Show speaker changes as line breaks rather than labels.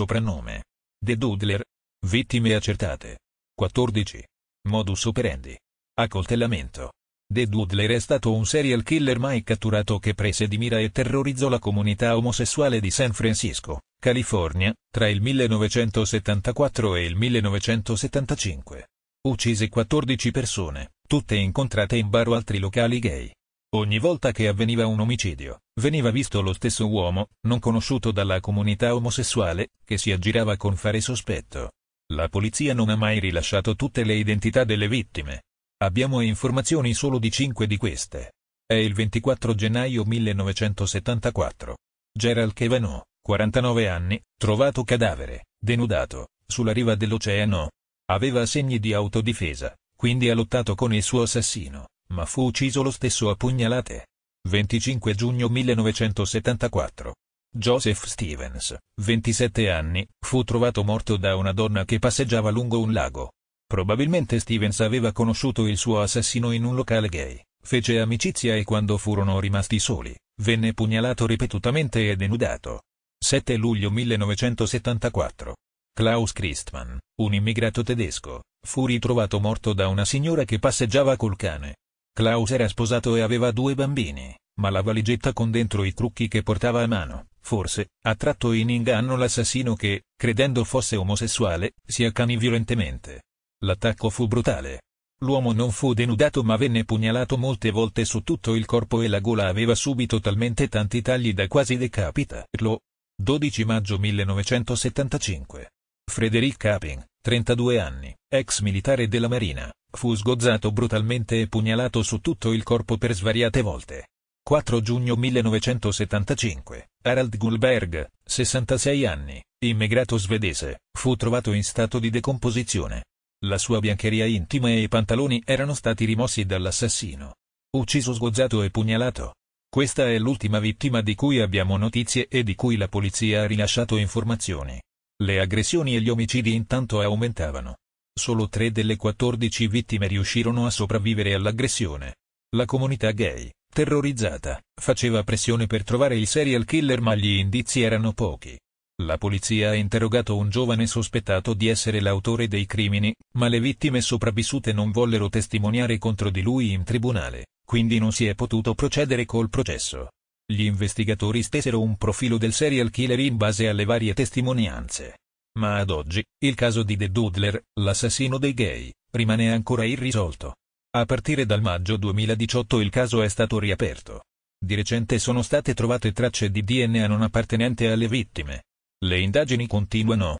Soprannome. The Doodler. Vittime accertate. 14. Modus operandi. Accoltellamento. The Doodler è stato un serial killer mai catturato che prese di mira e terrorizzò la comunità omosessuale di San Francisco, California, tra il 1974 e il 1975. Uccise 14 persone, tutte incontrate in bar o altri locali gay. Ogni volta che avveniva un omicidio, veniva visto lo stesso uomo, non conosciuto dalla comunità omosessuale, che si aggirava con fare sospetto. La polizia non ha mai rilasciato tutte le identità delle vittime. Abbiamo informazioni solo di cinque di queste. È il 24 gennaio 1974. Gerald Kevano, 49 anni, trovato cadavere, denudato, sulla riva dell'oceano. Aveva segni di autodifesa, quindi ha lottato con il suo assassino, ma fu ucciso lo stesso a pugnalate. 25 giugno 1974. Joseph Stevens, 27 anni, fu trovato morto da una donna che passeggiava lungo un lago. Probabilmente Stevens aveva conosciuto il suo assassino in un locale gay, fece amicizia e quando furono rimasti soli, venne pugnalato ripetutamente e denudato. 7 luglio 1974. Klaus Christmann, un immigrato tedesco, fu ritrovato morto da una signora che passeggiava col cane. Klaus era sposato e aveva due bambini, ma la valigetta con dentro i trucchi che portava a mano, forse, ha tratto in inganno l'assassino che, credendo fosse omosessuale, si accanì violentemente. L'attacco fu brutale. L'uomo non fu denudato ma venne pugnalato molte volte su tutto il corpo e la gola aveva subito talmente tanti tagli da quasi decapitarlo. 12 maggio 1975. Frederick Capin, 32 anni, ex militare della Marina, fu sgozzato brutalmente e pugnalato su tutto il corpo per svariate volte. 4 giugno 1975, Harald Gulberg, 66 anni, immigrato svedese, fu trovato in stato di decomposizione. La sua biancheria intima e i pantaloni erano stati rimossi dall'assassino. Ucciso sgozzato e pugnalato. Questa è l'ultima vittima di cui abbiamo notizie e di cui la polizia ha rilasciato informazioni. Le aggressioni e gli omicidi intanto aumentavano solo tre delle 14 vittime riuscirono a sopravvivere all'aggressione. La comunità gay, terrorizzata, faceva pressione per trovare il serial killer ma gli indizi erano pochi. La polizia ha interrogato un giovane sospettato di essere l'autore dei crimini, ma le vittime sopravvissute non vollero testimoniare contro di lui in tribunale, quindi non si è potuto procedere col processo. Gli investigatori stesero un profilo del serial killer in base alle varie testimonianze ma ad oggi, il caso di The Doodler, l'assassino dei gay, rimane ancora irrisolto. A partire dal maggio 2018 il caso è stato riaperto. Di recente sono state trovate tracce di DNA non appartenente alle vittime. Le indagini continuano.